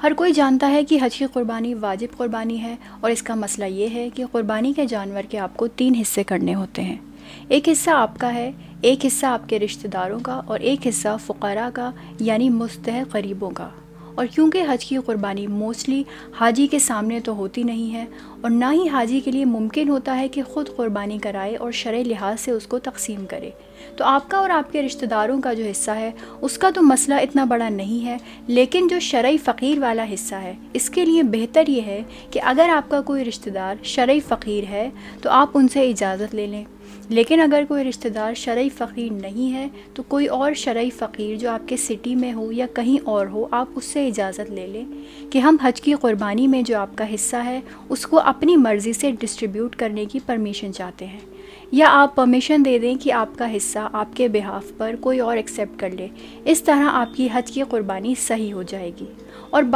हर कोई जानता है कि हज की क़ुरबानी वाजिब क़ुरबानी है और इसका मसला ये है कि कुर्बानी के जानवर के आपको तीन हिस्से करने होते हैं एक हिस्सा आपका है एक हिस्सा आपके रिश्तेदारों का और एक हिस्सा फ़ुकरा का यानी मुस्तह गरीबों का और क्योंकि हज की क़ुरबानी मोस्टली हाजी के सामने तो होती नहीं है और ना ही हाजी के लिए मुमकिन होता है कि ख़ुद क़ुरबानी कराए और शर लिहाज से उसको तकसीम करे तो आपका और आपके रिश्तेदारों का जो हिस्सा है उसका तो मसला इतना बड़ा नहीं है लेकिन जो शर्य फ़कीर वाला हिस्सा है इसके लिए बेहतर ये है कि अगर आपका कोई रिश्तेदार शर्य फ़कीर है तो आप उनसे इजाज़त ले लें लेकिन अगर कोई रिश्तेदार शरय फ़कीर नहीं है तो कोई और शरय फ़कीर जो आपके सिटी में हो या कहीं और हो आप उससे इजाज़त ले लें कि हम हज की क़ुरबानी में जो आपका हिस्सा है उसको अपनी मर्ज़ी से डिस्ट्रीब्यूट करने की परमिशन चाहते हैं या आप परमिशन दे दें कि आपका हिस्सा आपके बिहाफ पर कोई और एक्सेप्ट कर ले इस तरह आपकी हज की क़ुरबानी सही हो जाएगी और